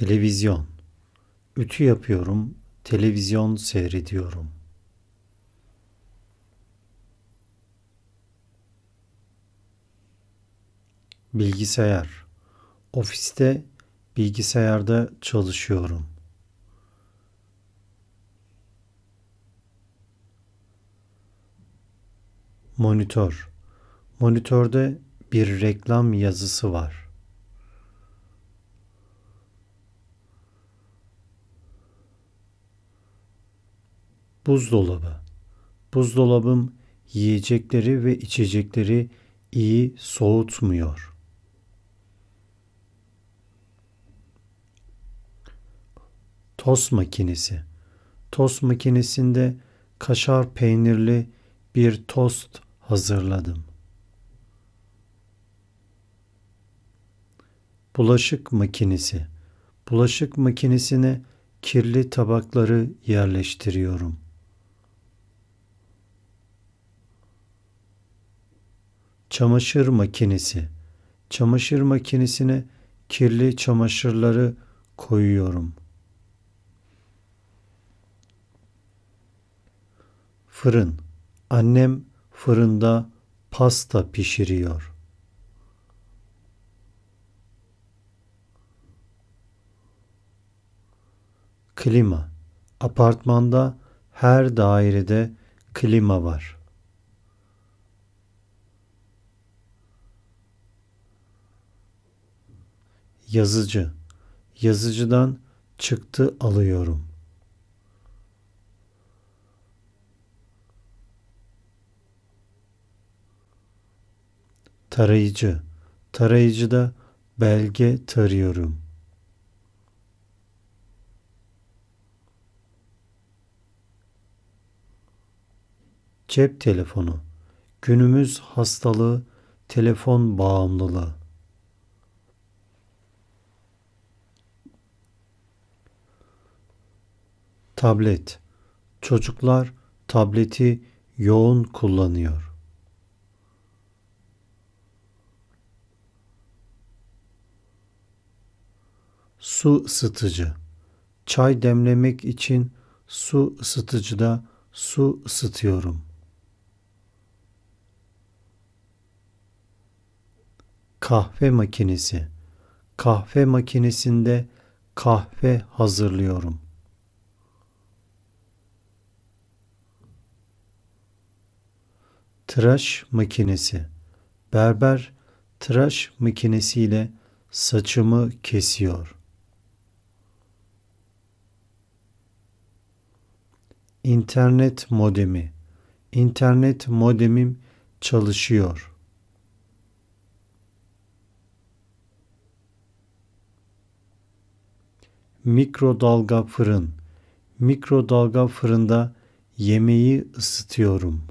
Televizyon. Ütü yapıyorum, televizyon seyrediyorum. Bilgisayar. Ofiste bilgisayarda çalışıyorum. Monitör. Monitörde bir reklam yazısı var. buzdolabı. Buzdolabım yiyecekleri ve içecekleri iyi soğutmuyor. Tost makinesi. Tost makinesinde kaşar peynirli bir tost hazırladım. Bulaşık makinesi. Bulaşık makinesine kirli tabakları yerleştiriyorum.'' Çamaşır makinesi. Çamaşır makinesine kirli çamaşırları koyuyorum. Fırın. Annem fırında pasta pişiriyor. Klima. Apartmanda her dairede klima var. yazıcı. Yazıcıdan çıktı alıyorum. Tarayıcı. Tarayıcıda belge tarıyorum. Cep telefonu. Günümüz hastalığı telefon bağımlılığı. Tablet. Çocuklar tableti yoğun kullanıyor. Su ısıtıcı. Çay demlemek için su ısıtıcıda su ısıtıyorum. Kahve makinesi. Kahve makinesinde kahve hazırlıyorum.'' tıraş makinesi. Berber tıraş makinesiyle saçımı kesiyor. İnternet modemi. İnternet modemim çalışıyor. Mikrodalga fırın. Mikrodalga fırında yemeği ısıtıyorum.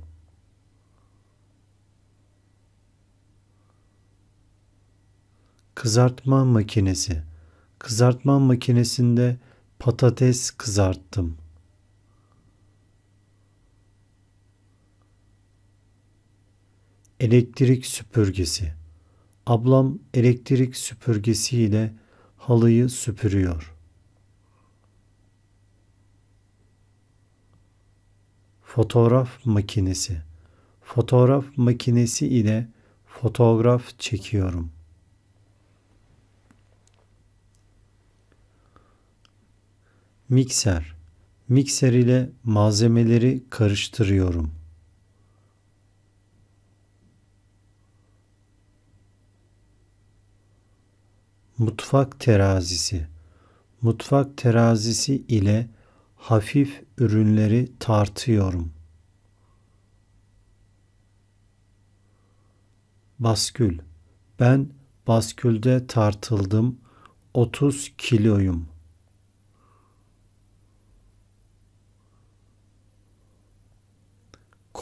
Kızartma makinesi. Kızartma makinesinde patates kızarttım. Elektrik süpürgesi. Ablam elektrik süpürgesiyle halıyı süpürüyor. Fotoğraf makinesi. Fotoğraf makinesi ile fotoğraf çekiyorum.'' Mikser. Mikser ile malzemeleri karıştırıyorum. Mutfak terazisi. Mutfak terazisi ile hafif ürünleri tartıyorum. Baskül. Ben baskülde tartıldım. 30 kiloyum.''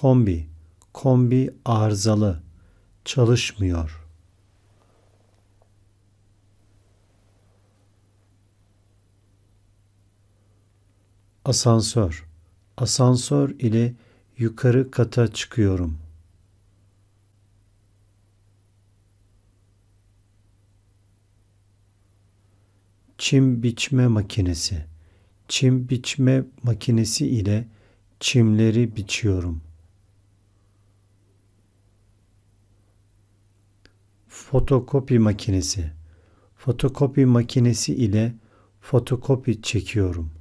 Kombi, kombi arızalı, çalışmıyor. Asansör, asansör ile yukarı kata çıkıyorum. Çim biçme makinesi. Çim biçme makinesi ile çimleri biçiyorum. fotokopi makinesi. Fotokopi makinesi ile fotokopi çekiyorum.